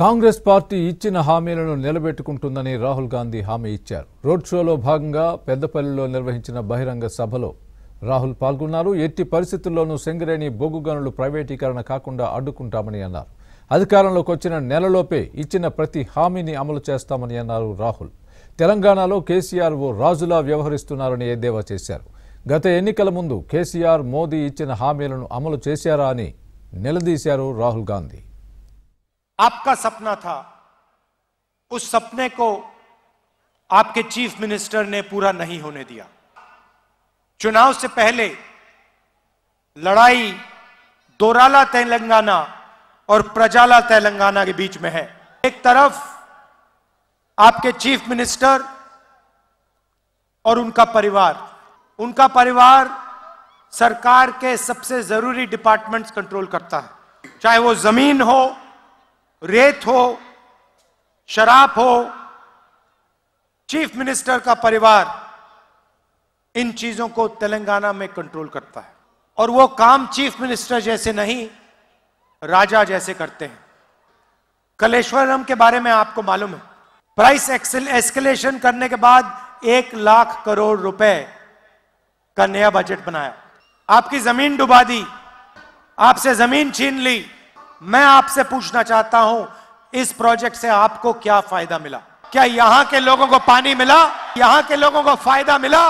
Congress party ఇచ్చిన హామీలను నిలబెట్టుకుంటుందని రాహుల్ గాంధీ హామీ ఇచ్చారు రోడ్ షోలో భాగంగా పెద్దపల్లిలో నిర్వహించిన బహిరంగ సభలో రాహుల్ పాల్గొన్నారు ఎట్టి పరిస్థితుల్లోనూ సింగరేణి బొగ్గు గనులు ప్రైవేటీకరణ కాకుండా అడ్డుకుంటామని అన్నారు అధికారంలోకి వచ్చిన నెలలోపే ఇచ్చిన ప్రతి హామీని అమలు చేస్తామని అన్నారు రాహుల్ తెలంగాణలో కేసీఆర్ ఓ రాజులా వ్యవహరిస్తున్నారని ఎద్దేవా చేశారు గత ఎన్నికల ముందు కేసీఆర్ మోదీ ఇచ్చిన హామీలను అమలు చేశారా అని నిలదీశారు రాహుల్ గాంధీ आपका सपना था उस सपने को आपके चीफ मिनिस्टर ने पूरा नहीं होने दिया चुनाव से पहले लड़ाई दोराला तेलंगाना और प्रजाला तेलंगाना के बीच में है एक तरफ आपके चीफ मिनिस्टर और उनका परिवार उनका परिवार सरकार के सबसे जरूरी डिपार्टमेंट्स कंट्रोल करता है चाहे वो जमीन हो रेत हो शराब हो चीफ मिनिस्टर का परिवार इन चीजों को तेलंगाना में कंट्रोल करता है और वो काम चीफ मिनिस्टर जैसे नहीं राजा जैसे करते हैं कलेश्वरम के बारे में आपको मालूम है प्राइस एस्केलेशन करने के बाद एक लाख करोड़ रुपए का नया बजट बनाया आपकी जमीन डुबा दी आपसे जमीन छीन ली मैं आपसे पूछना चाहता हूं इस प्रोजेक्ट से आपको क्या फायदा मिला क्या यहां के लोगों को पानी मिला यहां के लोगों को फायदा मिला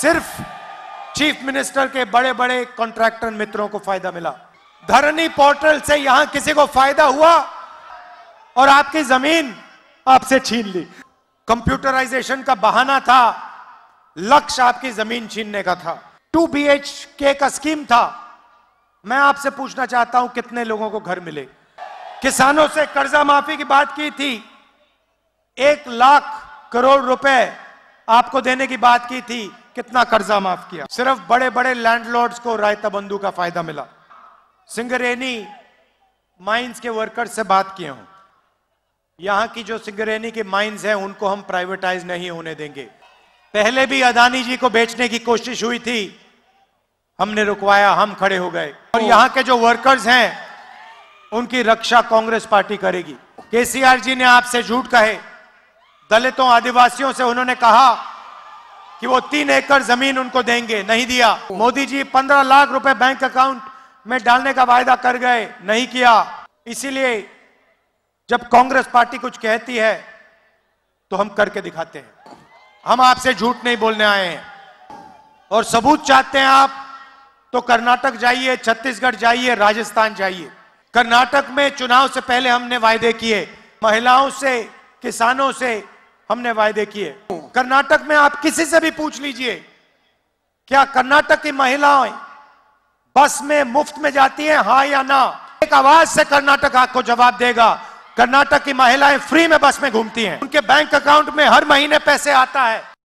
सिर्फ चीफ मिनिस्टर के बड़े बड़े कॉन्ट्रैक्टर मित्रों को फायदा मिला धरनी पोर्टल से यहां किसी को फायदा हुआ और आपकी जमीन आपसे छीन ली कंप्यूटराइजेशन का बहाना था लक्ष्य आपकी जमीन छीनने का था टू बी एच के का स्कीम था मैं आपसे पूछना चाहता हूं कितने लोगों को घर मिले किसानों से कर्जा माफी की बात की थी एक लाख करोड़ रुपए आपको देने की बात की थी कितना कर्जा माफ किया सिर्फ बड़े बड़े लैंडलॉर्ड्स को रायता बंधु का फायदा मिला सिंगरेनी माइंस के वर्कर से बात किए हूं यहां की जो सिंगरेनी के माइंस हैं उनको हम प्राइवेटाइज नहीं होने देंगे पहले भी अदानी जी को बेचने की कोशिश हुई थी हमने रुकवाया हम खड़े हो गए और यहाँ के जो वर्कर्स हैं उनकी रक्षा कांग्रेस पार्टी करेगी केसीआर जी ने आपसे झूठ कहे दलितों आदिवासियों से उन्होंने कहा कि वो तीन एकड़ जमीन उनको देंगे नहीं दिया मोदी जी पंद्रह लाख रुपए बैंक अकाउंट में डालने का वायदा कर गए नहीं किया इसीलिए जब कांग्रेस पार्टी कुछ कहती है तो हम करके दिखाते हैं हम आपसे झूठ नहीं बोलने आए हैं और सबूत चाहते हैं आप तो कर्नाटक जाइए छत्तीसगढ़ जाइए राजस्थान जाइए कर्नाटक में चुनाव से पहले हमने वायदे किए महिलाओं से किसानों से हमने वायदे किए कर्नाटक में आप किसी से भी पूछ लीजिए क्या कर्नाटक की महिलाएं बस में मुफ्त में जाती हैं हा या ना एक आवाज से कर्नाटक आपको जवाब देगा कर्नाटक की महिलाएं फ्री में बस में घूमती हैं उनके बैंक अकाउंट में हर महीने पैसे आता है